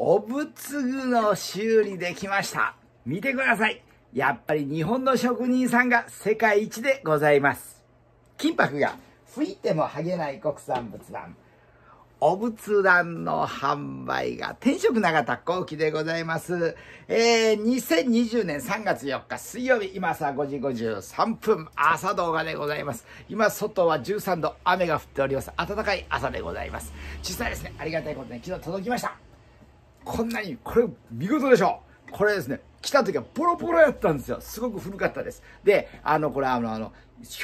お仏具の修理できました。見てください。やっぱり日本の職人さんが世界一でございます。金箔が吹いても剥げない国産仏壇。お仏壇の販売が天職長田後期でございます。えー、2020年3月4日水曜日、今朝5時53分、朝動画でございます。今、外は13度、雨が降っております。暖かい朝でございます。実際ですね、ありがたいことに昨日届きました。こんなに、これ見事でしょこれですね、来た時はポロポロやったんですよ。すごく古かったです。で、あの、これあの、あの、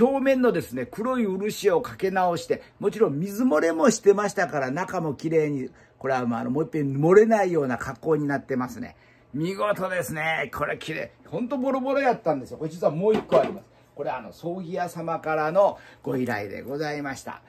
表面のですね、黒い漆をかけ直して、もちろん水漏れもしてましたから、中も綺麗に、これはまあ、あの、もうぺん漏れないような格好になってますね。見事ですね。これ綺麗。ほんとボロボロやったんですよ。これ実はもう一個あります。これあの、葬儀屋様からのご依頼でございました。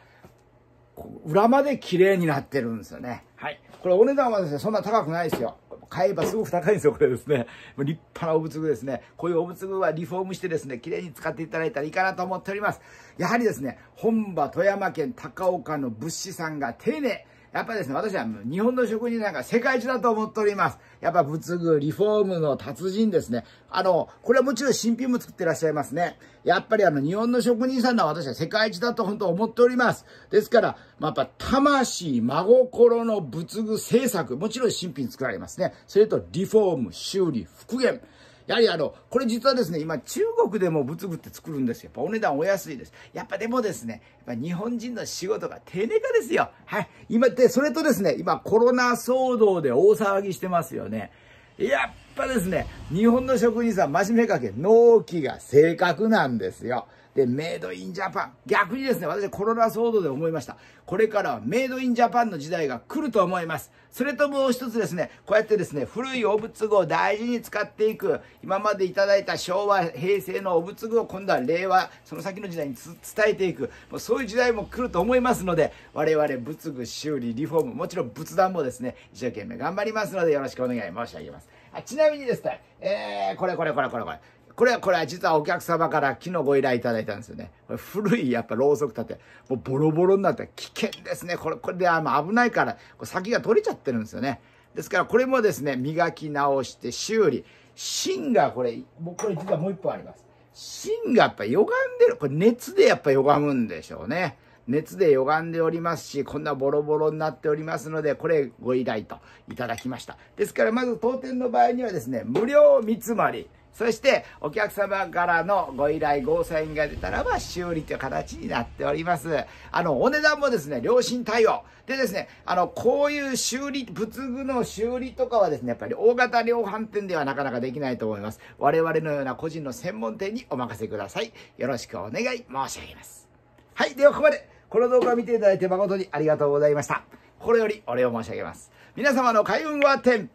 裏まで綺麗になってるんですよね。はい。これお値段はですね、そんな高くないですよ。買えばすごく高いんですよ、これですね。立派なお仏具ですね。こういうお仏具はリフォームしてですね、綺麗に使っていただいたらいいかなと思っております。やはりですね、本場富山県高岡の仏師さんが丁寧、やっぱですね、私は日本の職人なんか世界一だと思っております。やっぱ仏具、リフォームの達人ですね。あの、これはもちろん新品も作ってらっしゃいますね。やっぱりあの、日本の職人さんのは私は世界一だと本当思っております。ですから、まあ、やっぱ魂、真心の仏具政作、もちろん新品作られますね。それとリフォーム、修理、復元。やはりあの、これ実はですね、今中国でも仏具って作るんですよ。やっぱお値段お安いです。やっぱでもですね、やっぱ日本人の仕事が丁寧化ですよ。はい。今って、それとですね、今コロナ騒動で大騒ぎしてますよね。やっぱですね、日本の職人さん真面目かけ、納期が正確なんですよ。で、メイドインジャパン。逆にですね、私コロナ騒動で思いました。これからはメイドインジャパンの時代が来ると思います。それともう一つですね、こうやってですね、古いお仏具を大事に使っていく、今までいただいた昭和、平成のお仏具を今度は令和、その先の時代に伝えていく、もうそういう時代も来ると思いますので、我々仏具修理、リフォーム、もちろん仏壇もですね、一生懸命頑張りますので、よろしくお願い申し上げます。あちなみにですね、えー、これこれこれこれこれ。これはこれは実はお客様から昨日ご依頼いただいたんですよね。これ古いやっぱろうそく立て、もうボロボロになって危険ですね。これ、これであの危ないから、先が取れちゃってるんですよね。ですからこれもですね、磨き直して修理。芯がこれ、これ実はもう一本あります。芯がやっぱ歪んでる。これ熱でやっぱ歪むんでしょうね。熱で歪んでおりますし、こんなボロボロになっておりますので、これご依頼といただきました。ですからまず当店の場合にはですね、無料見積もり。そして、お客様からのご依頼、ごサインが出たらば、修理という形になっております。あの、お値段もですね、良心対応。でですね、あの、こういう修理、仏具の修理とかはですね、やっぱり大型量販店ではなかなかできないと思います。我々のような個人の専門店にお任せください。よろしくお願い申し上げます。はい、ではここまで。この動画を見ていただいて誠にありがとうございました。心よりお礼を申し上げます。皆様の開運は天、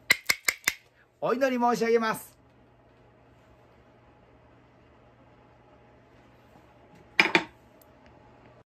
お祈り申し上げます。